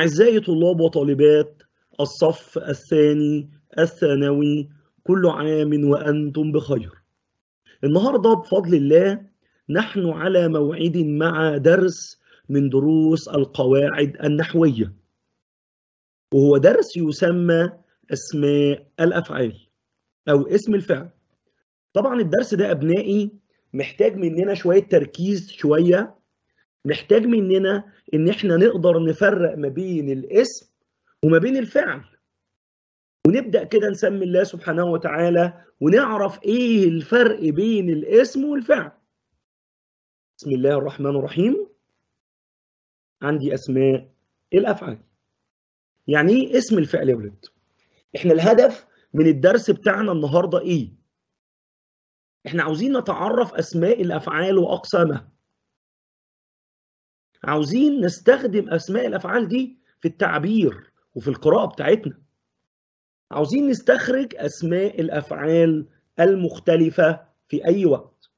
أعزائي طلاب وطالبات الصف الثاني الثانوي كل عام وأنتم بخير النهاردة بفضل الله نحن على موعد مع درس من دروس القواعد النحوية وهو درس يسمى أسماء الأفعال أو اسم الفعل طبعا الدرس ده أبنائي محتاج مننا شوية تركيز شوية محتاج مننا ان احنا نقدر نفرق ما بين الاسم وما بين الفعل ونبدا كده نسمي الله سبحانه وتعالى ونعرف ايه الفرق بين الاسم والفعل بسم الله الرحمن الرحيم عندي اسماء الافعال يعني ايه اسم الفعل يا ولد احنا الهدف من الدرس بتاعنا النهارده ايه احنا عاوزين نتعرف اسماء الافعال واقسامها عاوزين نستخدم اسماء الافعال دي في التعبير وفي القراءه بتاعتنا عاوزين نستخرج اسماء الافعال المختلفه في اي وقت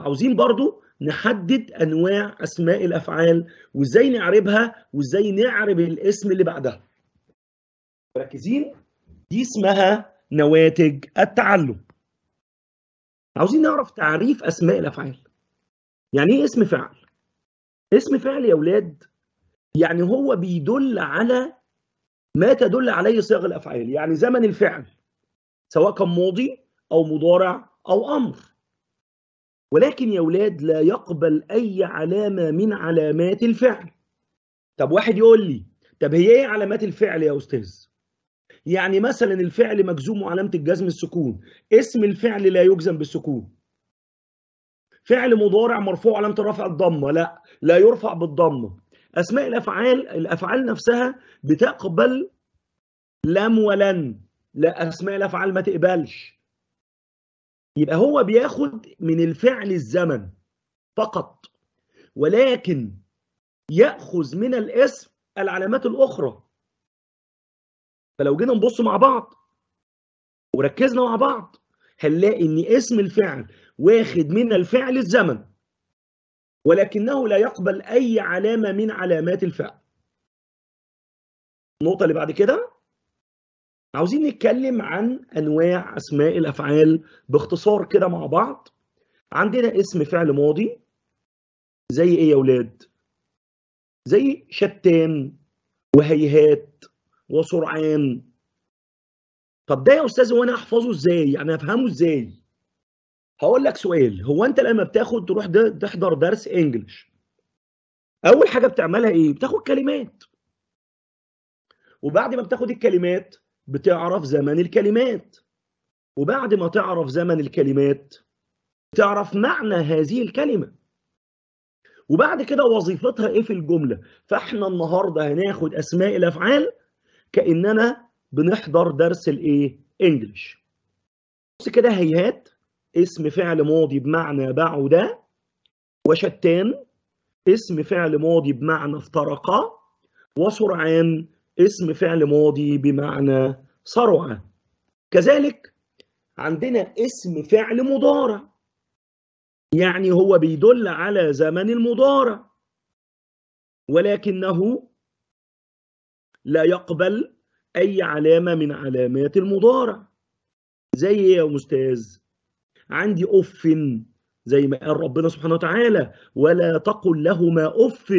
عاوزين برضو نحدد انواع اسماء الافعال وازاي نعربها وازاي نعرب الاسم اللي بعدها مركزين دي اسمها نواتج التعلم عاوزين نعرف تعريف اسماء الافعال يعني ايه اسم فعل اسم فعل يا اولاد يعني هو بيدل على ما تدل عليه صيغ الافعال يعني زمن الفعل سواء كان ماضي او مضارع او امر ولكن يا اولاد لا يقبل اي علامه من علامات الفعل طب واحد يقول لي طب هي ايه علامات الفعل يا استاذ يعني مثلا الفعل مجزوم وعلامه الجزم السكون اسم الفعل لا يجزم بالسكون فعل مضارع مرفوع علامه الرفع الضمه لا لا يرفع بالضمه اسماء الافعال الافعال نفسها بتقبل لم ولن لا اسماء الافعال ما تقبلش يبقى هو بياخد من الفعل الزمن فقط ولكن ياخذ من الاسم العلامات الاخرى فلو جينا نبص مع بعض وركزنا مع بعض هنلاقي ان اسم الفعل واخد من الفعل الزمن ولكنه لا يقبل أي علامة من علامات الفعل النقطة اللي بعد كده عاوزين نتكلم عن أنواع أسماء الأفعال باختصار كده مع بعض عندنا اسم فعل ماضي زي إيه يا ولاد؟ زي شتان وهيهات وسرعان طب ده يا أستاذ وأنا أحفظه إزاي؟ يعني أفهمه إزاي؟ هقول لك سؤال هو انت لما بتاخد تروح ده تحضر درس انجلش اول حاجه بتعملها ايه بتاخد كلمات وبعد ما بتاخد الكلمات بتعرف زمن الكلمات وبعد ما تعرف زمن الكلمات تعرف معنى هذه الكلمه وبعد كده وظيفتها ايه في الجمله فاحنا النهارده هناخد اسماء الافعال كاننا بنحضر درس الايه انجلش بص كده هيهات اسم فعل ماضي بمعنى بعد وشتان اسم فعل ماضي بمعنى افترقا وسرعان اسم فعل ماضي بمعنى سرع كذلك عندنا اسم فعل مضارع يعني هو بيدل على زمن المضارع ولكنه لا يقبل أي علامة من علامات المضارع زي إيه يا أستاذ؟ عندي أف زي ما قال ربنا سبحانه وتعالى ولا تقل لهما أف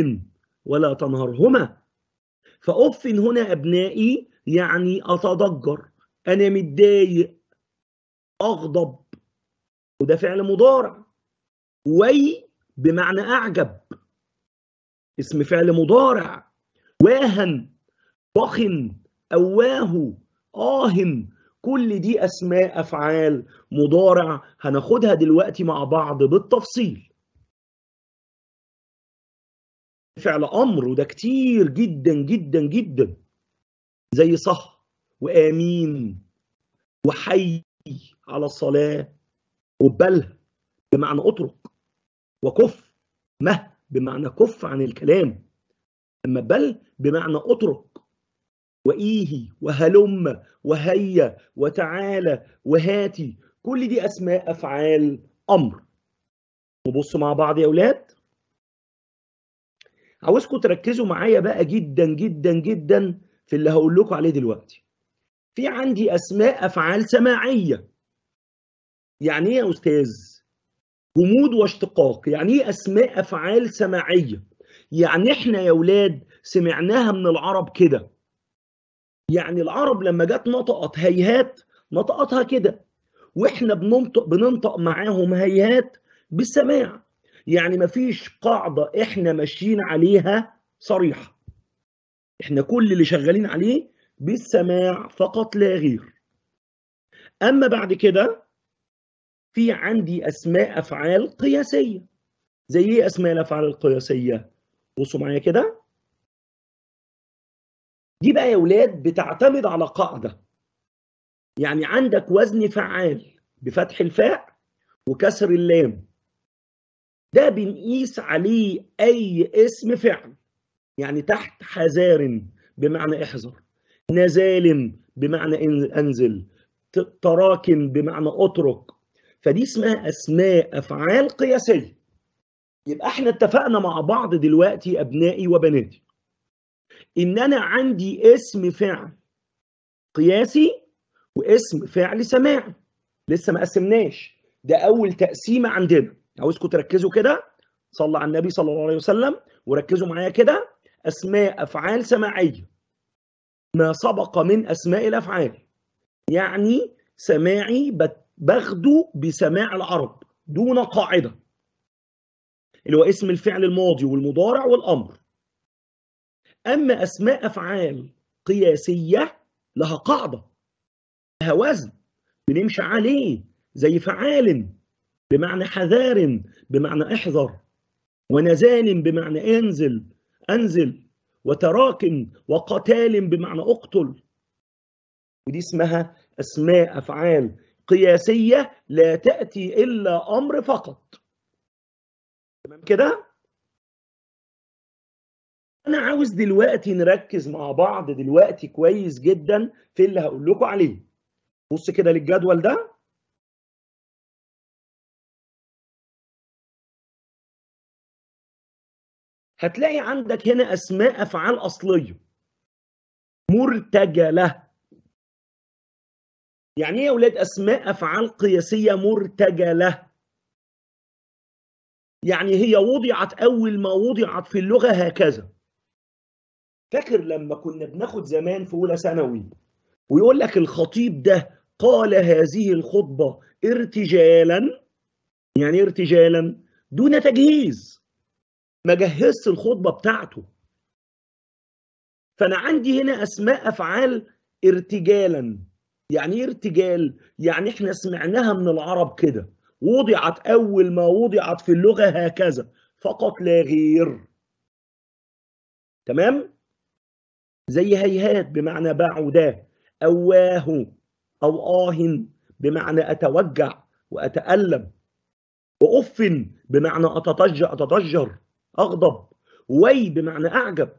ولا تنهرهما فأف هنا أبنائي يعني أتضجر أنا متضايق أغضب وده فعل مضارع وي بمعنى أعجب اسم فعل مضارع واهن ضخن أواه آهن كل دي اسماء افعال مضارع هناخدها دلوقتي مع بعض بالتفصيل فعل امر وده كتير جدا جدا جدا زي صح وامين وحي على الصلاه وبله بمعنى اترك وكف مه بمعنى كف عن الكلام اما بل بمعنى اترك وإيه وهلم وهيا وتعالى وهاتي كل دي أسماء أفعال أمر وبصوا مع بعض يا أولاد عاوزكم تركزوا معايا بقى جدا جدا جدا في اللي هقول لكم عليه دلوقتي في عندي أسماء أفعال سماعية يعني إيه يا أستاذ؟ جمود واشتقاق يعني إيه أسماء أفعال سماعية؟ يعني إحنا يا أولاد سمعناها من العرب كده يعني العرب لما جت نطقت هيهات نطقتها كده واحنا بننطق بننطق معاهم هيهات بالسماع يعني مفيش قاعده احنا ماشيين عليها صريحه احنا كل اللي شغالين عليه بالسماع فقط لا غير اما بعد كده في عندي اسماء افعال قياسيه زي ايه اسماء الافعال القياسيه بصوا معايا كده دي بقى يا ولاد بتعتمد على قاعدة يعني عندك وزن فعال بفتح الفاء وكسر اللام ده بنقيس عليه أي اسم فعل يعني تحت حذار بمعنى احذر نزالم بمعنى أنزل تراكم بمعنى أترك فدي اسمها أسماء أفعال قياسية يبقى احنا اتفقنا مع بعض دلوقتي أبنائي وبناتي ان انا عندي اسم فعل قياسي واسم فعل سماعي لسه ما قسمناش ده اول تقسيمه عندنا عاوزكم تركزوا كده صلى على النبي صلى الله عليه وسلم وركزوا معايا كده اسماء افعال سماعيه ما سبق من اسماء الافعال يعني سماعي باخده بسماع العرب دون قاعده اللي هو اسم الفعل الماضي والمضارع والامر أما أسماء أفعال قياسية لها قاعدة لها وزن بنمشي عليه زي فعال بمعنى حذار بمعنى احذر ونزال بمعنى انزل انزل وتراك وقتال بمعنى اقتل ودي اسمها اسماء افعال قياسيه لا تاتي الا امر فقط تمام كده انا عاوز دلوقتي نركز مع بعض دلوقتي كويس جدا في اللي هقول لكم عليه بص كده للجدول ده هتلاقي عندك هنا اسماء افعال اصليه مرتجله يعني ايه يا اولاد اسماء افعال قياسيه مرتجله يعني هي وضعت اول ما وضعت في اللغه هكذا فاكر لما كنا بناخد زمان في اولى ثانوي ويقول لك الخطيب ده قال هذه الخطبه ارتجالا يعني ارتجالا دون تجهيز ما جهزش الخطبه بتاعته فانا عندي هنا اسماء افعال ارتجالا يعني ايه ارتجال يعني احنا سمعناها من العرب كده وضعت اول ما وضعت في اللغه هكذا فقط لا غير تمام زي هيهات بمعنى بعودا أواه أو آه بمعنى أتوجع وأتألم وأف بمعنى أتضجر أتضجر أغضب وي بمعنى أعجب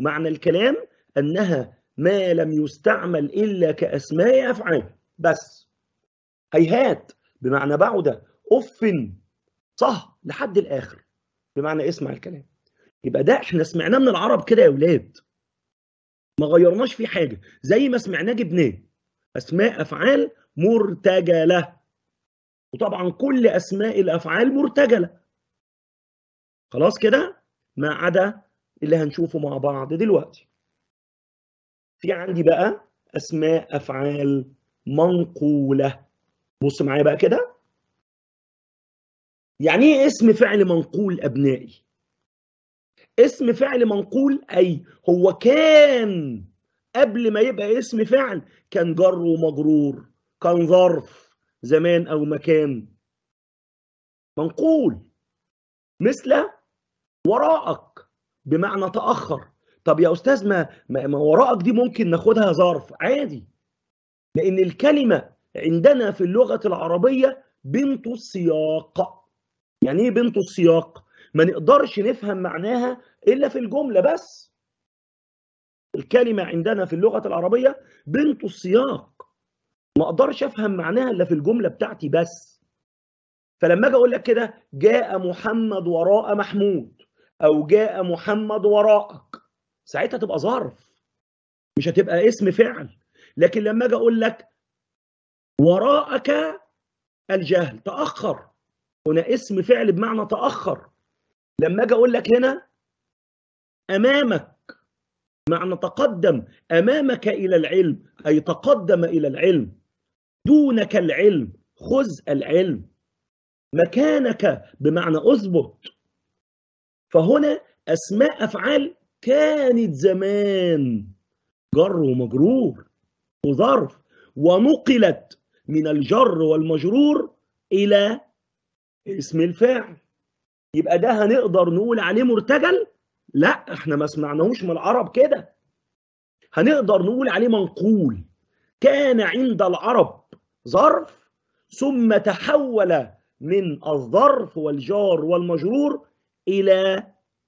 معنى الكلام أنها ما لم يستعمل إلا كأسماء أفعال بس هيهات بمعنى بعدة أف صه لحد الآخر بمعنى اسمع الكلام يبقى ده احنا سمعناه من العرب كده يا ولاد ما غيرناش فيه حاجه زي ما سمعناه جبناه اسماء افعال مرتجله وطبعا كل اسماء الافعال مرتجله خلاص كده ما عدا اللي هنشوفه مع بعض دلوقتي في عندي بقى اسماء افعال منقوله بص معايا بقى كده يعني ايه اسم فعل منقول ابنائي اسم فعل منقول أي هو كان قبل ما يبقى اسم فعل كان جر ومجرور كان ظرف زمان أو مكان منقول مثل وراءك بمعنى تأخر طب يا أستاذ ما, ما وراءك دي ممكن ناخدها ظرف عادي لأن الكلمة عندنا في اللغة العربية بنت السياق يعني ايه بنت السياق ما نقدرش نفهم معناها الا في الجمله بس الكلمه عندنا في اللغه العربيه بنت السياق ما اقدرش افهم معناها الا في الجمله بتاعتي بس فلما اجي اقول لك كده جاء محمد وراء محمود او جاء محمد وراءك ساعتها تبقى ظرف مش هتبقى اسم فعل لكن لما اجي اقول لك وراءك الجهل تاخر هنا اسم فعل بمعنى تاخر لما اجي اقول لك هنا امامك معنى تقدم امامك الى العلم اي تقدم الى العلم دونك العلم خذ العلم مكانك بمعنى اثبت فهنا اسماء افعال كانت زمان جر ومجرور وظرف ونقلت من الجر والمجرور الى اسم الفاعل يبقى ده هنقدر نقول عليه مرتجل لا احنا ما سمعناهوش من العرب كده هنقدر نقول عليه منقول كان عند العرب ظرف ثم تحول من الظرف والجار والمجرور الى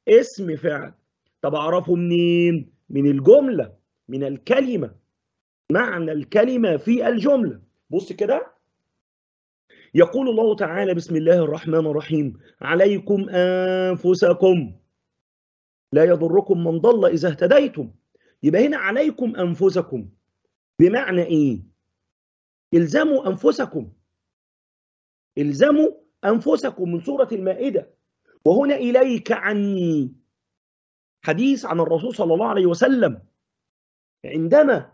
اسم فعل طب اعرفه منين من الجمله من الكلمه معنى الكلمه في الجمله بص كده يقول الله تعالى بسم الله الرحمن الرحيم عليكم أنفسكم لا يضركم من ضل إذا اهتديتم يبقى هنا عليكم أنفسكم بمعنى إيه؟ الزموا أنفسكم الزموا أنفسكم من سورة المائدة وهنا إليك عني حديث عن الرسول صلى الله عليه وسلم عندما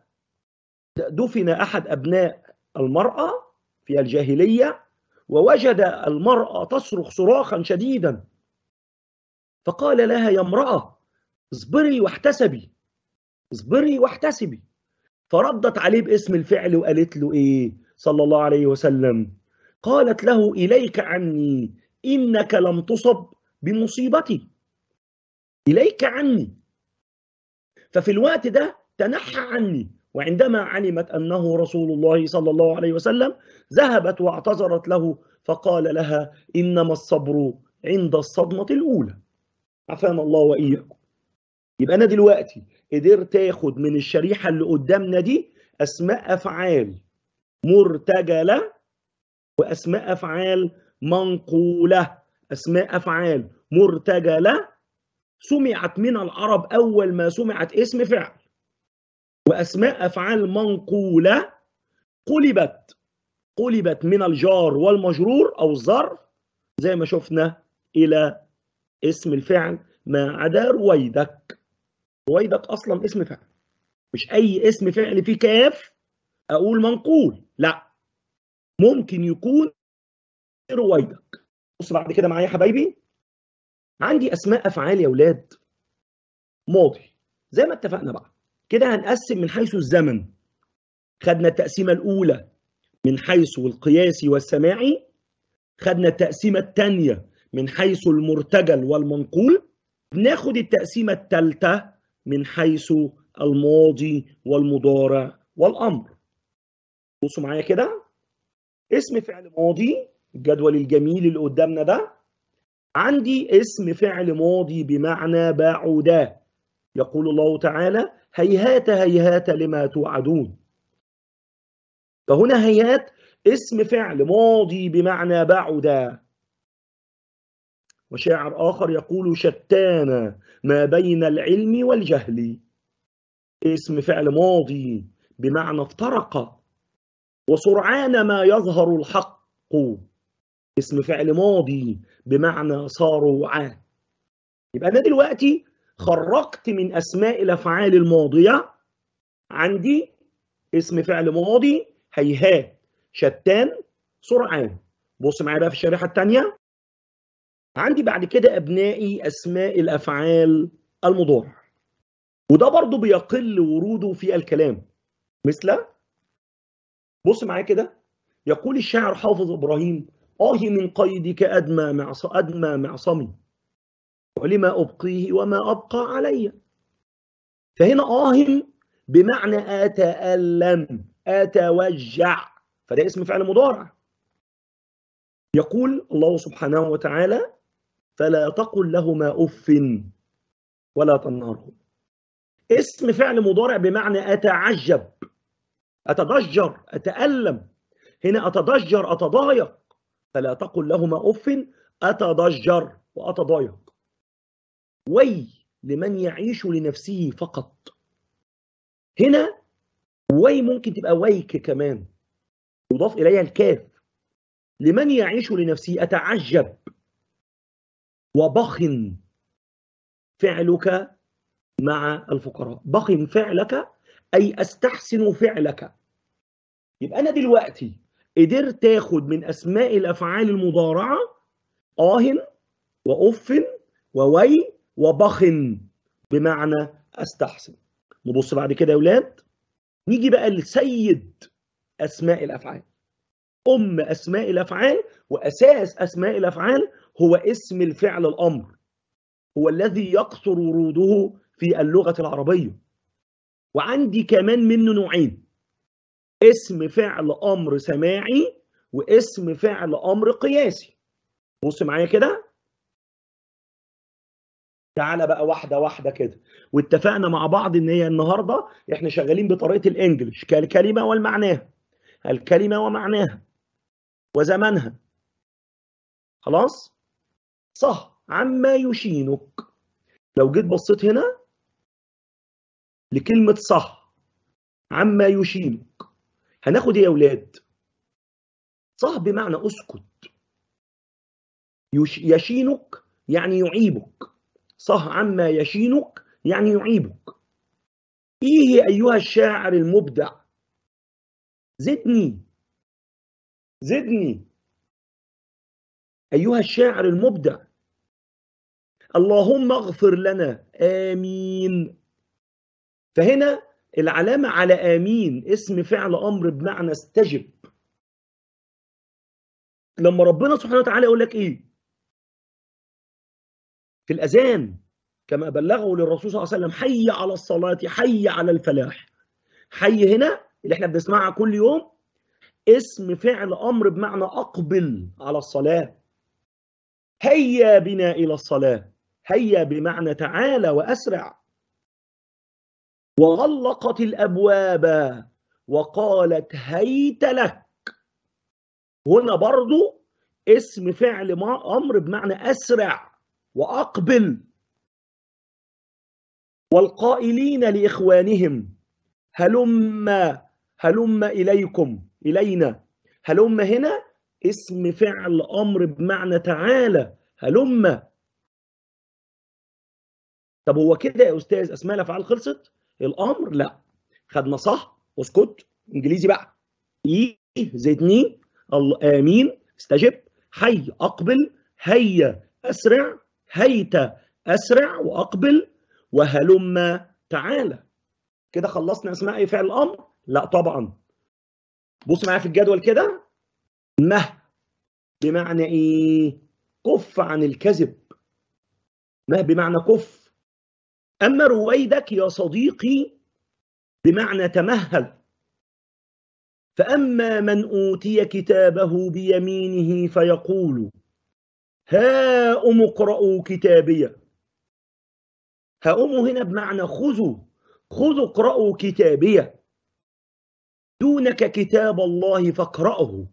دفن أحد أبناء المرأة في الجاهلية ووجد المرأة تصرخ صراخا شديدا فقال لها يا امرأة اصبري واحتسبي اصبري واحتسبي فردت عليه باسم الفعل وقالت له ايه صلى الله عليه وسلم قالت له اليك عني انك لم تصب بمصيبتي اليك عني ففي الوقت ده تنحى عني وعندما علمت أنه رسول الله صلى الله عليه وسلم ذهبت واعتذرت له فقال لها إنما الصبر عند الصدمة الأولى عفانا الله وإياكم يبقى أنا دلوقتي قدرت تاخد من الشريحة اللي قدامنا دي أسماء أفعال مرتجلة وأسماء أفعال منقولة أسماء أفعال مرتجلة سمعت من العرب أول ما سمعت اسم فعل وأسماء أفعال منقولة قلبت قلبت من الجار والمجرور أو الظرف زي ما شفنا إلى اسم الفعل ما عدا رويدك رويدك أصلا اسم فعل مش أي اسم فعل فيه كاف أقول منقول لا ممكن يكون رويدك بص بعد كده معايا يا حبايبي عندي أسماء أفعال يا اولاد ماضي زي ما اتفقنا بقى كده هنقسم من حيث الزمن خدنا التقسيمة الأولى من حيث القياسي والسماعي خدنا التقسيمة الثانية من حيث المرتجل والمنقول ناخد التقسيمة الثالثة من حيث الماضي والمضارع والأمر بصوا معايا كده اسم فعل ماضي الجدول الجميل اللي قدامنا ده عندي اسم فعل ماضي بمعنى بعد يقول الله تعالى هيهات هيهات لما توعدون فهنا هيهات اسم فعل ماضي بمعنى بعد وشاعر آخر يقول شتان ما بين العلم والجهل اسم فعل ماضي بمعنى افترق وسرعان ما يظهر الحق اسم فعل ماضي بمعنى صاروا يبقى أنا دلوقتي خرجت من أسماء الأفعال الماضية عندي اسم فعل ماضي هيهات شتان سرعان بص معايا بقى في الشريحة الثانية عندي بعد كده أبنائي أسماء الأفعال المضارع وده برضو بيقل وروده في الكلام مثل بص معايا كده يقول الشاعر حافظ إبراهيم آه من قيدك أدمى معص أدمى معصمي ولما أبقيه وما أبقى علي فهنا آهل بمعنى أتألم أتوجع فده اسم فعل مضارع يقول الله سبحانه وتعالى فلا تقل لهما أف ولا تنهرهم اسم فعل مضارع بمعنى أتعجب أتضجر أتألم هنا أتضجر أتضايق فلا تقل لهما أف أتضجر وأتضايق وي لمن يعيش لنفسه فقط هنا وي ممكن تبقى ويك كمان يضاف اليها الكاف لمن يعيش لنفسه اتعجب وبخن فعلك مع الفقراء بخن فعلك اي استحسن فعلك يبقى انا دلوقتي قدرت تاخد من اسماء الافعال المضارعه اه واف ووي وبخن بمعنى استحسن نبص بعد كده يا ولاد نيجي بقى لسيد اسماء الافعال ام اسماء الافعال واساس اسماء الافعال هو اسم الفعل الامر هو الذي يكثر وروده في اللغه العربيه وعندي كمان منه نوعين اسم فعل امر سماعي واسم فعل امر قياسي بص معايا كده تعالى بقى واحده واحده كده واتفقنا مع بعض ان هي النهارده احنا شغالين بطريقه الانجليش كالكلمه والمعناها الكلمه ومعناها وزمنها خلاص صح عما يشينك لو جيت بصيت هنا لكلمه صح عما يشينك هناخد ايه يا اولاد صح بمعنى اسكت يشينك يعني يعيبك صه عما يشينك يعني يعيبك إيه أيها الشاعر المبدع زدني زدني أيها الشاعر المبدع اللهم اغفر لنا آمين فهنا العلامة على آمين اسم فعل أمر بمعنى استجب لما ربنا سبحانه وتعالى يقول لك إيه في الأذان كما بلغوا للرسول صلى الله عليه وسلم حي على الصلاة حي على الفلاح حي هنا اللي احنا بنسمعها كل يوم اسم فعل أمر بمعنى أقبل على الصلاة هيا بنا إلى الصلاة هيا بمعنى تعالى وأسرع وغلقت الأبواب وقالت هيت لك هنا برضو اسم فعل أمر بمعنى أسرع وأقبل والقائلين لإخوانهم هلم هلم إليكم إلينا هلم هنا اسم فعل أمر بمعنى تعالى هلم طب هو كده يا أستاذ أسماء الأفعال خلصت الأمر لا خدنا صح اسكت إنجليزي بقى إيه الله آمين استجب حي أقبل هيا أسرع هيت أسرع وأقبل وهلم تعالى كده خلصنا أسماء أي فعل الأمر؟ لا طبعا بص معايا في الجدول كده مه بمعنى إيه؟ كف عن الكذب مه بمعنى كف أما رويدك يا صديقي بمعنى تمهل فأما من أوتي كتابه بيمينه فيقول هاؤم اقرأوا كتابية هاؤم هنا بمعنى خذوا خذوا اقرأوا كتابية دونك كتاب الله فاقرأه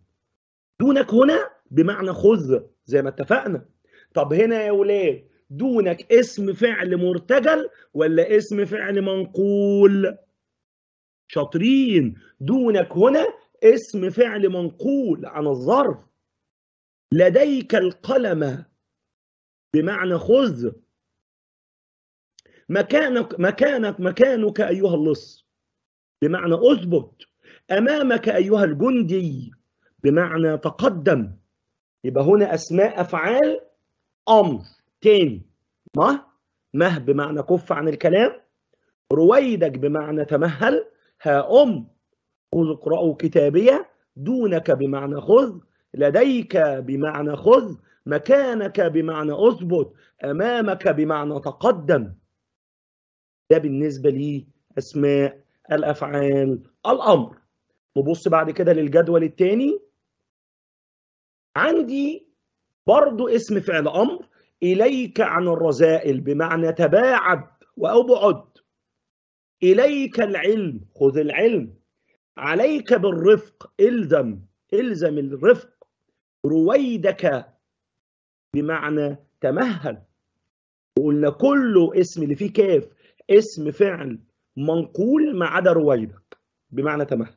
دونك هنا بمعنى خذ زي ما اتفقنا طب هنا يا ولاد دونك اسم فعل مرتجل ولا اسم فعل منقول شاطرين دونك هنا اسم فعل منقول عن الظرف لديك القلم بمعنى خذ مكانك مكانك مكانك ايها اللص بمعنى اثبت امامك ايها الجندي بمعنى تقدم يبقى هنا اسماء افعال امر تين ما مه بمعنى كف عن الكلام رويدك بمعنى تمهل ها ام خذ اقرأوا كتابية دونك بمعنى خذ لديك بمعنى خذ مكانك بمعنى اثبت امامك بمعنى تقدم ده بالنسبه لاسماء الافعال الامر نبص بعد كده للجدول الثاني عندي برضو اسم فعل امر اليك عن الرذائل بمعنى تباعد وابعد اليك العلم خذ العلم عليك بالرفق الزم الزم الرفق رويدك بمعنى تمهل وقلنا كله اسم اللي فيه كاف اسم فعل منقول ما عدا رويدك بمعنى تمهل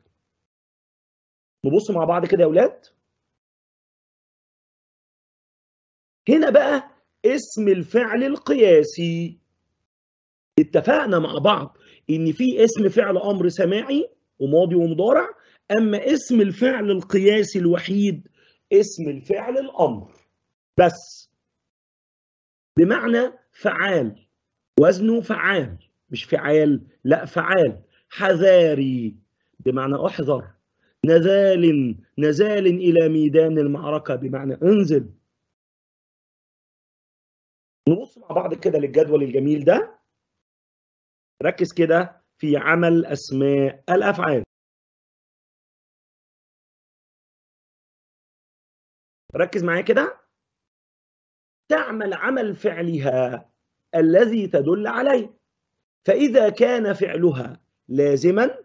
نبص مع بعض كده يا اولاد هنا بقى اسم الفعل القياسي اتفقنا مع بعض ان في اسم فعل امر سماعي وماضي ومضارع اما اسم الفعل القياسي الوحيد اسم الفعل الأمر بس بمعنى فعال وزنه فعال مش فعال لا فعال حذاري بمعنى احذر نذال نزال إلى ميدان المعركة بمعنى انزل نبص مع بعض كده للجدول الجميل ده ركز كده في عمل أسماء الأفعال ركز معايا كده تعمل عمل فعلها الذي تدل عليه فإذا كان فعلها لازما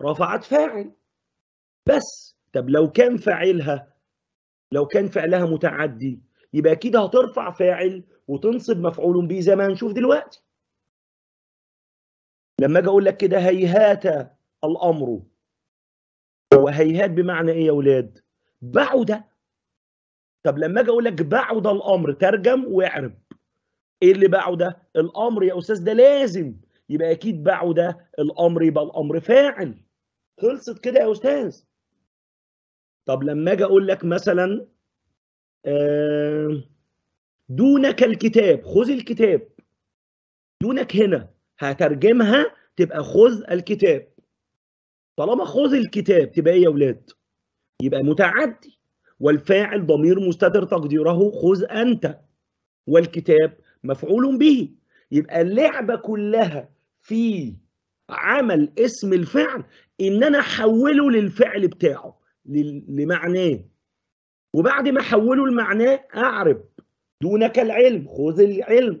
رفعت فاعل بس طب لو كان فاعلها لو كان فعلها متعدي يبقى اكيد هترفع فاعل وتنصب مفعول به زي ما هنشوف دلوقتي لما اجي اقول لك كده هيهات الامر هو هيهات بمعنى ايه يا اولاد بعد طب لما اجي اقول لك بعد الامر ترجم واعرب ايه اللي بعد الامر يا استاذ ده لازم يبقى اكيد بعد الامر يبقى الامر فاعل خلصت كده يا استاذ طب لما اجي اقول لك مثلا دونك الكتاب خذ الكتاب دونك هنا هترجمها تبقى خذ الكتاب طالما خذ الكتاب تبقى ايه يا اولاد يبقى متعدي والفاعل ضمير مستتر تقديره خذ أنت والكتاب مفعول به يبقى اللعبة كلها في عمل اسم الفعل إن أنا أحوله للفعل بتاعه لمعناه وبعد ما أحوله لمعناه أعرب دونك العلم خذ العلم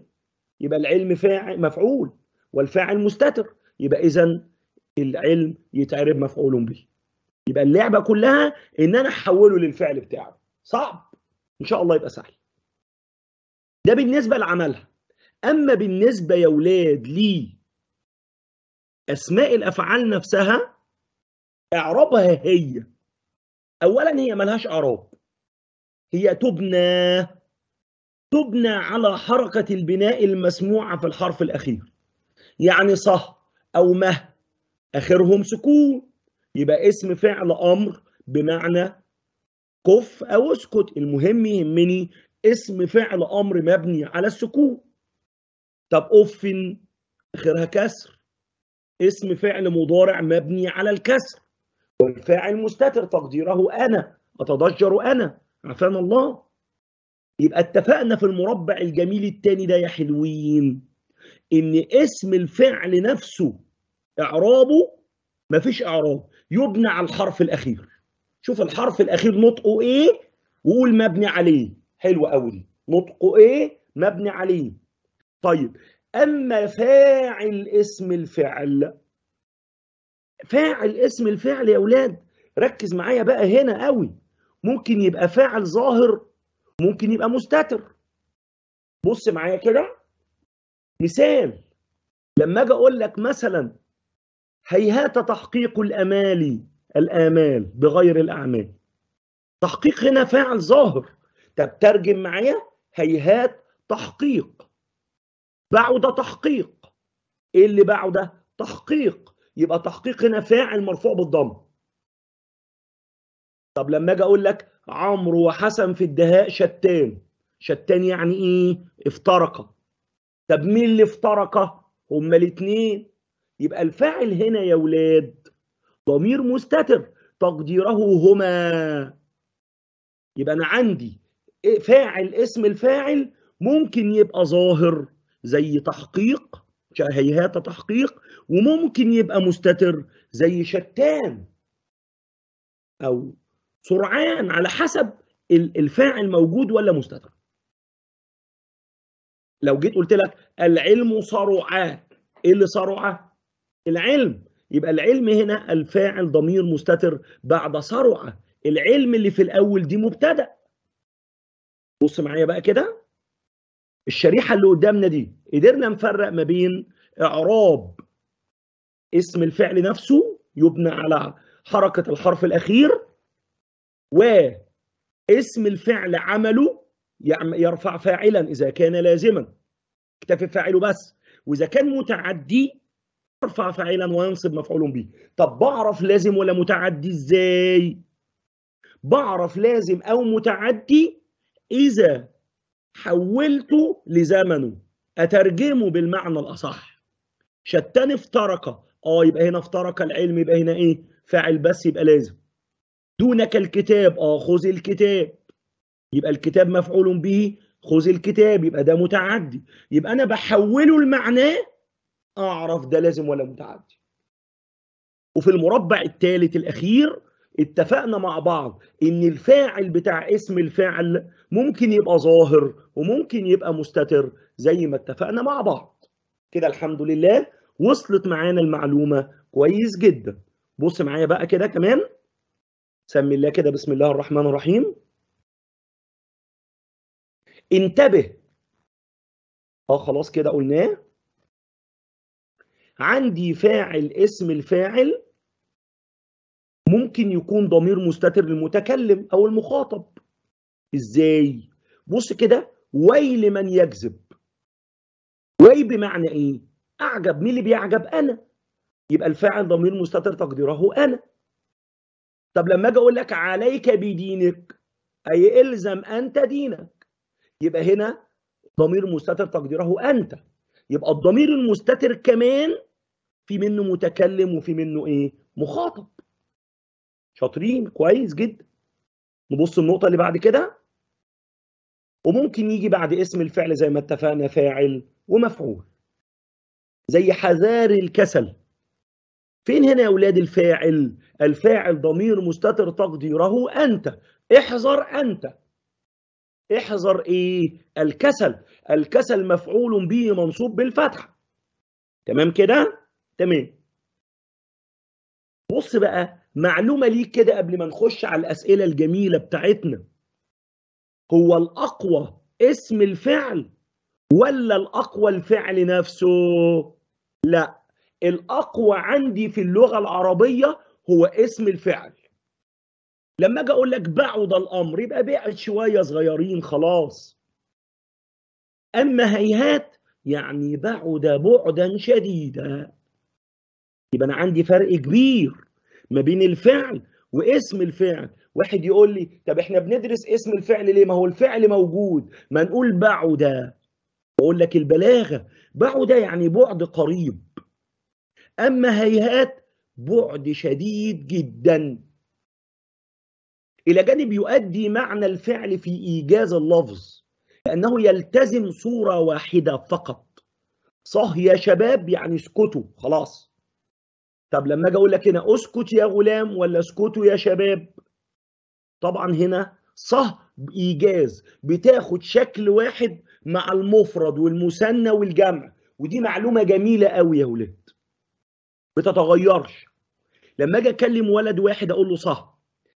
يبقى العلم فاعل مفعول والفاعل مستتر يبقى إذا العلم يتعرب مفعول به يبقى اللعبه كلها ان انا احوله للفعل بتاعه صعب ان شاء الله يبقى سهل ده بالنسبه لعملها اما بالنسبه يا ولاد لي اسماء الافعال نفسها اعرابها هي اولا هي ملهاش اعراب هي تبنى تبنى على حركه البناء المسموعه في الحرف الاخير يعني صه او مه اخرهم سكون يبقى اسم فعل امر بمعنى كف او اسكت المهم يهمني اسم فعل امر مبني على السكون طب اف اخرها كسر اسم فعل مضارع مبني على الكسر والفاعل مستتر تقديره انا اتضجر انا عفانا الله يبقى اتفقنا في المربع الجميل التاني ده يا حلوين ان اسم الفعل نفسه اعرابه مفيش اعراب يبنى على الحرف الاخير شوف الحرف الاخير نطقه ايه وقول مبني عليه حلو قوي نطقه ايه مبني عليه طيب اما فاعل اسم الفعل فاعل اسم الفعل يا اولاد ركز معايا بقى هنا قوي ممكن يبقى فاعل ظاهر ممكن يبقى مستتر بص معايا كده مثال لما اجي اقول لك مثلا هيهات تحقيق الامال الامال بغير الاعمال تحقيق هنا فاعل ظاهر طب ترجم معايا هيهات تحقيق بعد ده تحقيق ايه اللي بعده ده تحقيق يبقى تحقيق هنا فاعل مرفوع بالضم طب لما اجي اقول لك عمرو وحسن في الدهاء شتان شتان يعني ايه افترقا طب مين اللي افترقا هما الاثنين يبقى الفاعل هنا يا ولاد ضمير مستتر تقديره هما يبقى انا عندي فاعل اسم الفاعل ممكن يبقى ظاهر زي تحقيق هيهات تحقيق وممكن يبقى مستتر زي شتان او سرعان على حسب الفاعل موجود ولا مستتر لو جيت قلت لك العلم صرعان ايه اللي صرعه العلم يبقى العلم هنا الفاعل ضمير مستتر بعد سرعه العلم اللي في الاول دي مبتدا بص معايا بقى كده الشريحه اللي قدامنا دي قدرنا نفرق ما بين اعراب اسم الفعل نفسه يبنى على حركه الحرف الاخير واسم الفعل عمله يرفع فاعلا اذا كان لازما اكتفي فاعله بس واذا كان متعدي يرفع فاعلا وينصب مفعول به طب بعرف لازم ولا متعدي ازاي بعرف لازم او متعدي اذا حولته لزمنه اترجمه بالمعنى الاصح شتان افترق اه يبقى هنا افترق العلم يبقى هنا ايه فاعل بس يبقى لازم دونك الكتاب اه خذ الكتاب يبقى الكتاب مفعول به خذ الكتاب يبقى ده متعدي يبقى انا بحوله لمعناه اعرف ده لازم ولا متعدي وفي المربع الثالث الاخير اتفقنا مع بعض ان الفاعل بتاع اسم الفعل ممكن يبقى ظاهر وممكن يبقى مستتر زي ما اتفقنا مع بعض كده الحمد لله وصلت معانا المعلومه كويس جدا بص معايا بقى كده كمان سمي الله كده بسم الله الرحمن الرحيم انتبه اه خلاص كده قلناه عندي فاعل اسم الفاعل ممكن يكون ضمير مستتر للمتكلم او المخاطب ازاي بص كده وي لمن يكذب وي بمعنى ايه اعجب مين اللي بيعجب انا يبقى الفاعل ضمير مستتر تقديره انا طب لما اجي اقول لك عليك بدينك اي الزم انت دينك يبقى هنا ضمير مستتر تقديره انت يبقى الضمير المستتر كمان في منه متكلم وفي منه ايه مخاطب شاطرين كويس جدا نبص النقطه اللي بعد كده وممكن يجي بعد اسم الفعل زي ما اتفقنا فاعل ومفعول زي حذار الكسل فين هنا يا اولاد الفاعل الفاعل ضمير مستتر تقديره انت احذر انت احذر ايه الكسل الكسل مفعول به منصوب بالفتحه تمام كده تمام بص بقى معلومه ليك كده قبل ما نخش على الاسئله الجميله بتاعتنا هو الاقوى اسم الفعل ولا الاقوى الفعل نفسه لا الاقوى عندي في اللغه العربيه هو اسم الفعل لما اجي اقول لك بعد الامر يبقى بعد شويه صغيرين خلاص اما هيهات يعني بعد بعدا شديدا يبقى انا عندي فرق كبير ما بين الفعل واسم الفعل واحد يقول لي طب احنا بندرس اسم الفعل ليه ما هو الفعل موجود ما نقول بعد اقول لك البلاغه بعد يعني بعد قريب اما هيهات بعد شديد جدا الى جانب يؤدي معنى الفعل في ايجاز اللفظ لانه يلتزم صوره واحده فقط صه يا شباب يعني اسكتوا خلاص طب لما اجي اقول لك هنا اسكت يا غلام ولا اسكتوا يا شباب طبعا هنا صه بايجاز بتاخد شكل واحد مع المفرد والمثنى والجمع ودي معلومه جميله قوي يا ولاد بتتغيرش لما اجي اكلم ولد واحد اقول له صه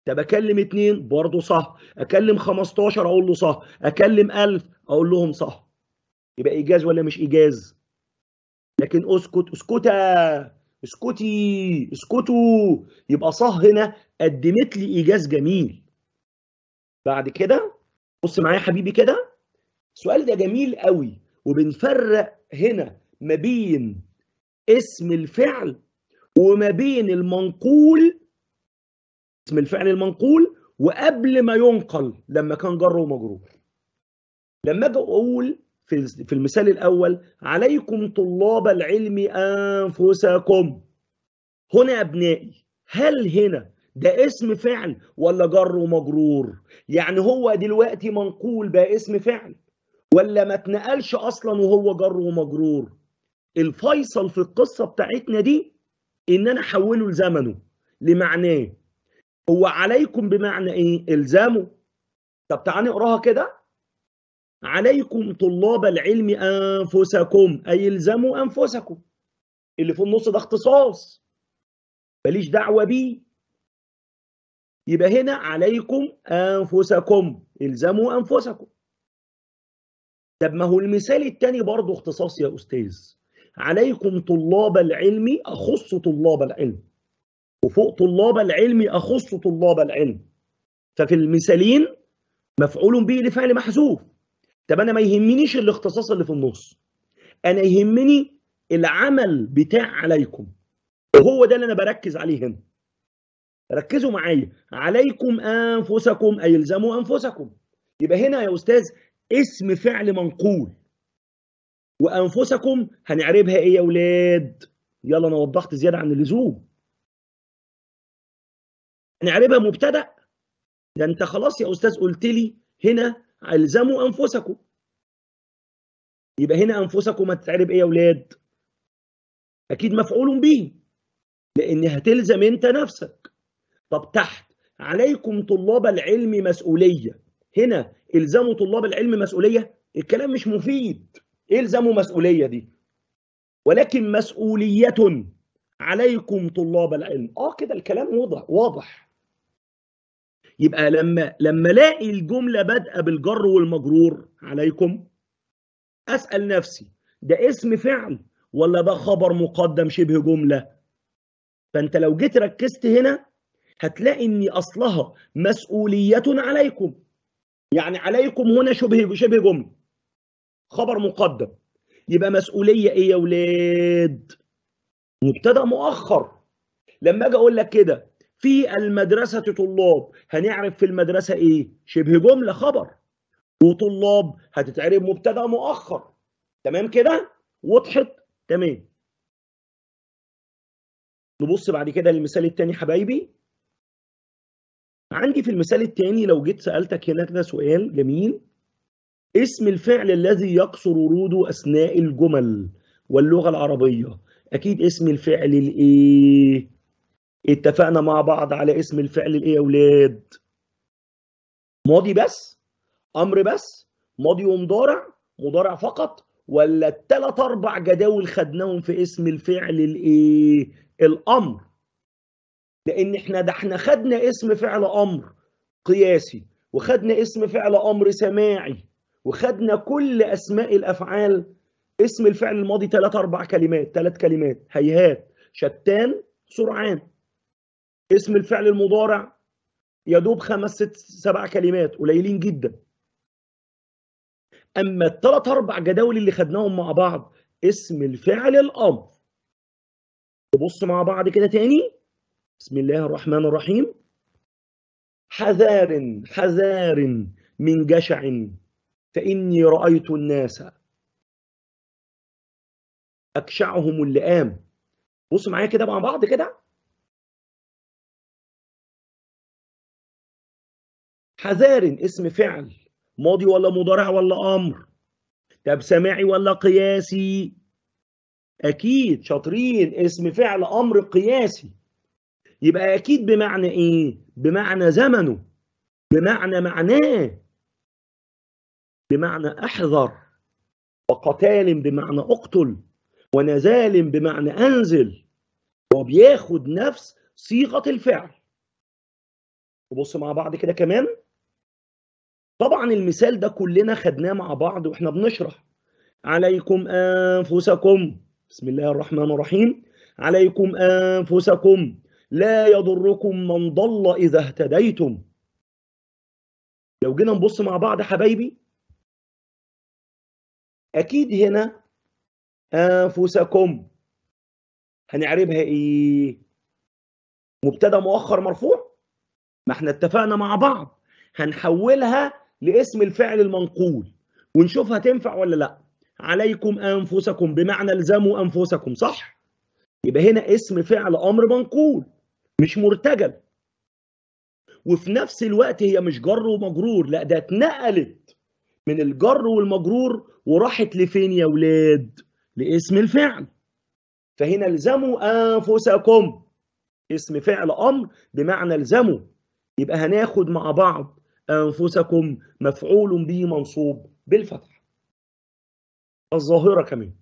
طب اكلم اتنين برضه صه اكلم 15 اقول له صه اكلم 1000 اقول لهم صه يبقى ايجاز ولا مش ايجاز لكن اسكت اسكتا اسكتي اسكتوا يبقى صه هنا قدمت لي ايجاز جميل بعد كده بص معايا حبيبي كده السؤال ده جميل قوي وبنفرق هنا ما بين اسم الفعل وما بين المنقول اسم الفعل المنقول وقبل ما ينقل لما كان جر ومجرور لما اجي اقول في المثال الأول عليكم طلاب العلم أنفسكم هنا أبنائي هل هنا ده اسم فعل ولا جر ومجرور يعني هو دلوقتي منقول بقى اسم فعل ولا ما اتنقلش أصلا وهو جر ومجرور الفيصل في القصة بتاعتنا دي إن أنا أحوله لزمنه لمعناه هو عليكم بمعنى إيه؟ إلزامه طب تعالى نقراها كده عليكم طلاب العلم أنفسكم أي الزموا أنفسكم اللي في النص ده اختصاص ماليش دعوة بيه يبقى هنا عليكم أنفسكم الزموا أنفسكم طب ما هو المثال الثاني برضه اختصاص يا أستاذ عليكم طلاب العلم أخص طلاب العلم وفوق طلاب العلم أخص طلاب العلم ففي المثالين مفعول به لفعل محذوف طب انا ما يهمنيش الاختصاص اللي في النص انا يهمني العمل بتاع عليكم وهو ده اللي انا بركز عليه هنا ركزوا معايا عليكم انفسكم اي الزموا انفسكم يبقى هنا يا استاذ اسم فعل منقول وانفسكم هنعربها ايه يا اولاد يلا انا وضحت زياده عن اللزوم هنعربها مبتدا ده انت خلاص يا استاذ قلت لي هنا الزموا انفسكم يبقى هنا انفسكم تتعرب ايه يا اولاد اكيد مفعول به لان هتلزم انت نفسك طب تحت عليكم طلاب العلم مسؤوليه هنا الزموا طلاب العلم مسؤوليه الكلام مش مفيد الزموا مسؤوليه دي ولكن مسؤوليه عليكم طلاب العلم اه كده الكلام واضح واضح يبقى لما لما الاقي الجمله بادئه بالجر والمجرور عليكم اسال نفسي ده اسم فعل ولا ده خبر مقدم شبه جمله فانت لو جيت ركزت هنا هتلاقي ان اصلها مسؤوليه عليكم يعني عليكم هنا شبه شبه جمله خبر مقدم يبقى مسؤوليه ايه يا ولاد مبتدا مؤخر لما اجي اقول لك كده في المدرسة طلاب هنعرف في المدرسة إيه؟ شبه جملة خبر وطلاب هتتعرف مبتدأ مؤخر تمام كده؟ وضحت؟ تمام نبص بعد كده للمثال التاني حبايبي عندي في المثال التاني لو جيت سألتك هنا كده سؤال جميل اسم الفعل الذي يقصر وروده أثناء الجمل واللغة العربية أكيد اسم الفعل الإيه؟ اتفقنا مع بعض على اسم الفعل الايه يا اولاد ماضي بس امر بس ماضي ومضارع مضارع فقط ولا الثلاث اربع جداول خدناهم في اسم الفعل الايه الامر لان احنا ده احنا خدنا اسم فعل امر قياسي وخدنا اسم فعل امر سماعي وخدنا كل اسماء الافعال اسم الفعل الماضي ثلاث اربع كلمات ثلاث كلمات هيهات شتان سرعان اسم الفعل المضارع يدوب خمس ست سبع كلمات قليلين جدا اما الثلاث اربع جداول اللي خدناهم مع بعض اسم الفعل الامر نبص مع بعض كده تاني بسم الله الرحمن الرحيم حذار حذار من جشع فاني رايت الناس اكشعهم اللئام بص معايا كده مع بعض كده حذار اسم فعل ماضي ولا مضارع ولا امر طب سماعي ولا قياسي اكيد شاطرين اسم فعل امر قياسي يبقى اكيد بمعنى ايه بمعنى زمنه بمعنى معناه بمعنى احذر وقتال بمعنى اقتل ونزال بمعنى انزل وبياخد نفس صيغه الفعل وبص مع بعض كده كمان طبعا المثال ده كلنا خدناه مع بعض واحنا بنشرح عليكم انفسكم بسم الله الرحمن الرحيم عليكم انفسكم لا يضركم من ضل اذا اهتديتم لو جينا نبص مع بعض حبايبي اكيد هنا انفسكم هنعربها ايه مبتدا مؤخر مرفوع ما احنا اتفقنا مع بعض هنحولها لاسم الفعل المنقول ونشوفها تنفع ولا لا عليكم انفسكم بمعنى الزموا انفسكم صح يبقى هنا اسم فعل امر منقول مش مرتجل وفي نفس الوقت هي مش جر ومجرور لا ده اتنقلت من الجر والمجرور وراحت لفين يا ولاد لاسم الفعل فهنا الزموا انفسكم اسم فعل امر بمعنى الزموا يبقى هناخد مع بعض أنفسكم مفعول به منصوب بالفتح الظاهرة كمان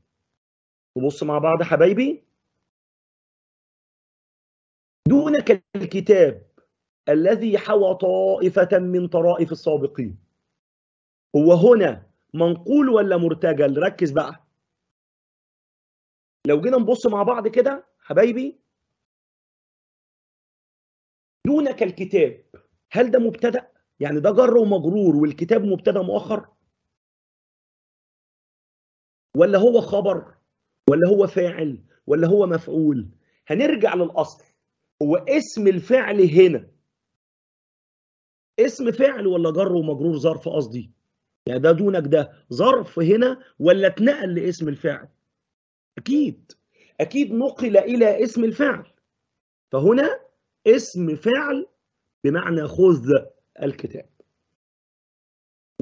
نبص مع بعض حبايبي دونك الكتاب الذي حوى طائفة من طرائف السابقين هو هنا منقول ولا مرتجل ركز بقى لو جينا نبص مع بعض كده حبايبي دونك الكتاب هل ده مبتدأ يعني ده جر ومجرور والكتاب مبتدا مؤخر ولا هو خبر ولا هو فاعل ولا هو مفعول هنرجع للاصل هو اسم الفعل هنا اسم فعل ولا جر ومجرور ظرف قصدي يعني ده دونك ده ظرف هنا ولا اتنقل لاسم الفعل اكيد اكيد نقل الى اسم الفعل فهنا اسم فعل بمعنى خذ الكتاب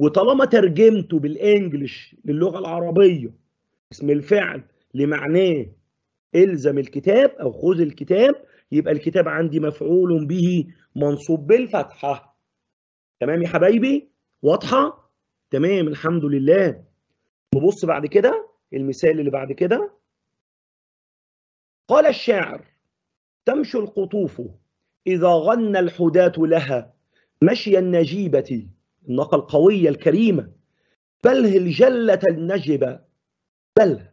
وطالما ترجمته بالانجلش للغه العربيه اسم الفعل لمعناه الزم الكتاب او خذ الكتاب يبقى الكتاب عندي مفعول به منصوب بالفتحه تمام يا حبايبي واضحه تمام الحمد لله نبص بعد كده المثال اللي بعد كده قال الشاعر تمشي القطوف إذا غنى الحداة لها مشي النجيبة الناقة القوية الكريمة بله الجلة النجبة بله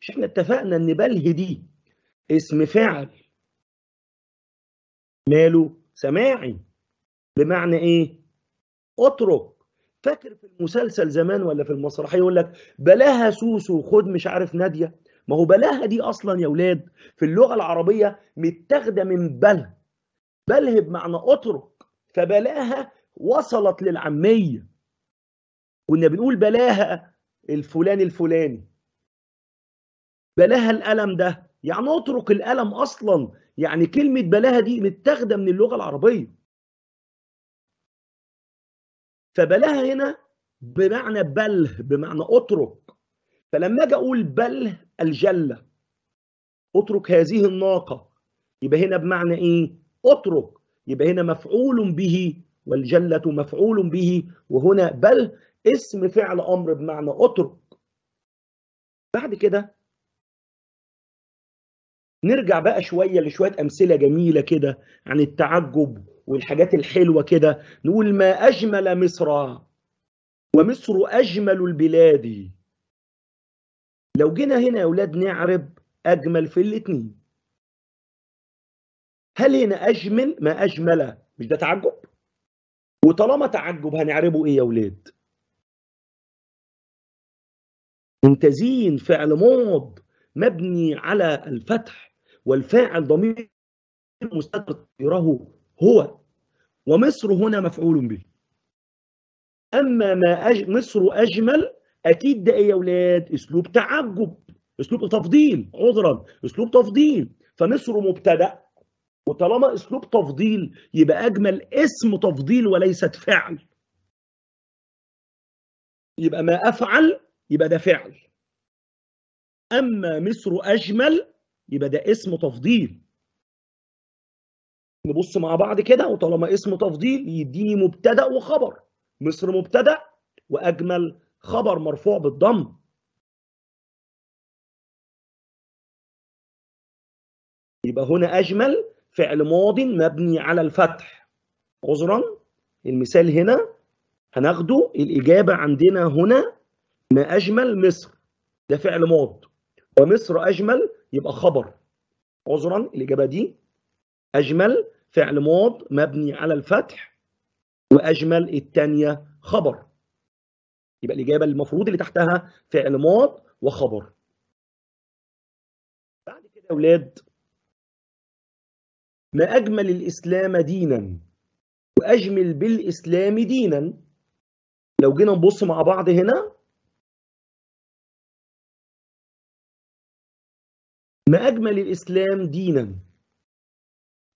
مش احنا اتفقنا ان بله دي اسم فعل ماله سماعي بمعنى ايه اترك فاكر في المسلسل زمان ولا في المسرحيه يقول لك بلاها سوسو خد مش عارف ناديه ما هو بلاها دي اصلا يا اولاد في اللغه العربيه متاخده من بله بله بمعنى اترك فبلاها وصلت للعاميه كنا بنقول بلاها الفلان الفلاني بلاها الالم ده يعني اطرق الالم اصلا يعني كلمه بلاها دي متاخده من اللغه العربيه فبلاها هنا بمعنى بله بمعنى اترك فلما اجي اقول بله الجله اترك هذه الناقه يبقى هنا بمعنى ايه اترك يبقى هنا مفعول به والجلة مفعول به وهنا بل اسم فعل أمر بمعنى اترك بعد كده نرجع بقى شوية لشوية أمثلة جميلة كده عن التعجب والحاجات الحلوة كده نقول ما أجمل مصر ومصر أجمل البلاد لو جينا هنا يا أولاد نعرب أجمل في الاتنين هل هنا أجمل ما اجمل مش ده تعجب؟ وطالما تعجب هنعربه إيه يا ولاد؟ منتزين فعل ماض مبني على الفتح والفاعل ضمير مستتر هو ومصر هنا مفعول به اما ما أج... مصر اجمل اكيد ده ايه يا اولاد اسلوب تعجب اسلوب تفضيل عذرا اسلوب تفضيل فمصر مبتدا وطالما اسلوب تفضيل يبقى اجمل اسم تفضيل وليست فعل يبقى ما افعل يبقى ده فعل اما مصر اجمل يبقى ده اسم تفضيل نبص مع بعض كده وطالما اسم تفضيل يديني مبتدا وخبر مصر مبتدا واجمل خبر مرفوع بالضم يبقى هنا اجمل فعل ماض مبني على الفتح عذرا المثال هنا هناخده الإجابة عندنا هنا ما أجمل مصر ده فعل ماض ومصر أجمل يبقى خبر عذرا الإجابة دي أجمل فعل ماض مبني على الفتح وأجمل الثانية خبر يبقى الإجابة المفروض اللي تحتها فعل ماض وخبر بعد كده يا أولاد ما أجمل الإسلام دينا وأجمل بالإسلام دينا لو جينا نبص مع بعض هنا ما أجمل الإسلام دينا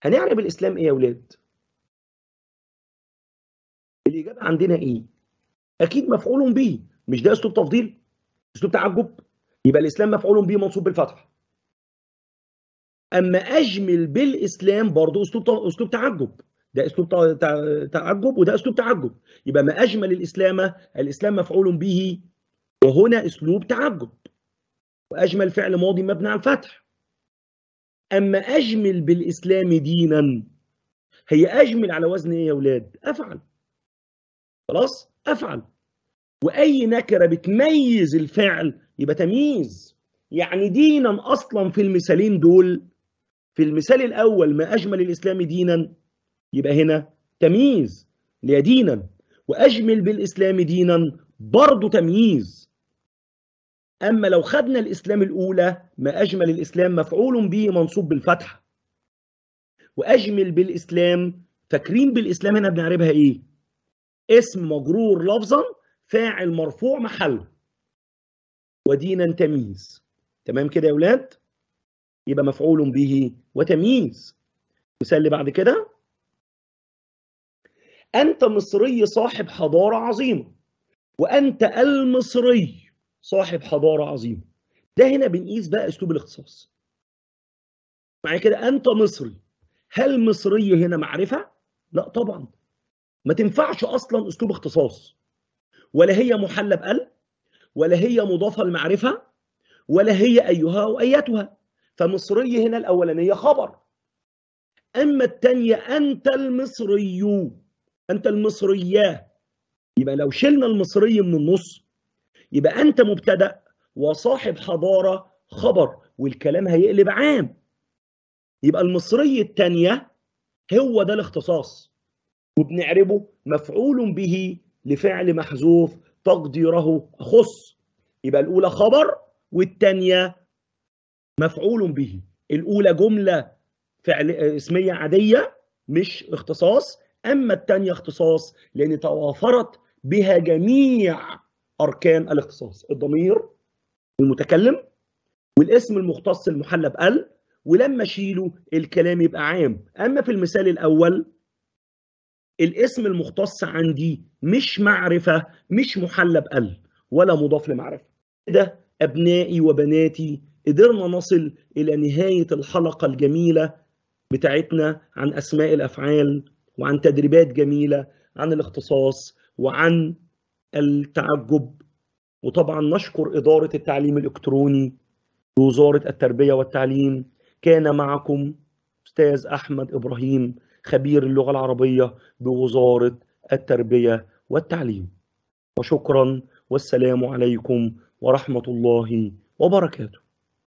هنعني بالإسلام إيه يا أولاد؟ الإجابة عندنا إيه؟ أكيد مفعول به مش ده أسلوب تفضيل أسلوب تعجب يبقى الإسلام مفعول به منصوب بالفتح اما اجمل بالاسلام برضه اسلوب اسلوب تعجب ده اسلوب تعجب وده اسلوب تعجب يبقى ما اجمل الاسلام الاسلام مفعول به وهنا اسلوب تعجب واجمل فعل ماضي مبني على الفتح اما اجمل بالاسلام دينا هي اجمل على وزن ايه يا اولاد افعل خلاص افعل واي نكره بتميز الفعل يبقى تمييز يعني دينا اصلا في المثالين دول في المثال الأول ما أجمل الإسلام دينا يبقى هنا تمييز دينا وأجمل بالإسلام دينا برضه تمييز أما لو خدنا الإسلام الأولى ما أجمل الإسلام مفعول به منصوب بالفتحة وأجمل بالإسلام فاكرين بالإسلام هنا بنعربها إيه؟ اسم مجرور لفظا فاعل مرفوع محله ودينا تمييز تمام كده يا ولاد؟ يبقى مفعول به وتمييز مثال اللي بعد كده أنت مصري صاحب حضارة عظيمة وأنت المصري صاحب حضارة عظيمة ده هنا بنقيس بقى أسلوب الاختصاص معايا كده أنت مصري هل مصري هنا معرفة؟ لا طبعا ما تنفعش أصلا أسلوب اختصاص ولا هي محلى ال ولا هي مضافة المعرفة ولا هي أيها وأيتها فمصري هنا الأولانية خبر أما الثانية أنت المصري أنت المصرية يبقى لو شلنا المصري من النص يبقى أنت مبتدأ وصاحب حضارة خبر والكلام هيقلب عام يبقى المصري الثانية هو ده الاختصاص وبنعربه مفعول به لفعل محذوف تقديره خص يبقى الأولى خبر والثانية مفعول به الاولى جمله فعل اسميه عاديه مش اختصاص اما الثانيه اختصاص لان توافرت بها جميع اركان الاختصاص الضمير المتكلم والاسم المختص المحلى بال ولما اشيله الكلام يبقى عام اما في المثال الاول الاسم المختص عندي مش معرفه مش محلى بال ولا مضاف لمعرفه ده ابنائي وبناتي قدرنا نصل إلى نهاية الحلقة الجميلة بتاعتنا عن أسماء الأفعال وعن تدريبات جميلة عن الاختصاص وعن التعجب وطبعا نشكر إدارة التعليم الإلكتروني بوزارة التربية والتعليم كان معكم أستاذ أحمد إبراهيم خبير اللغة العربية بوزارة التربية والتعليم وشكرا والسلام عليكم ورحمة الله وبركاته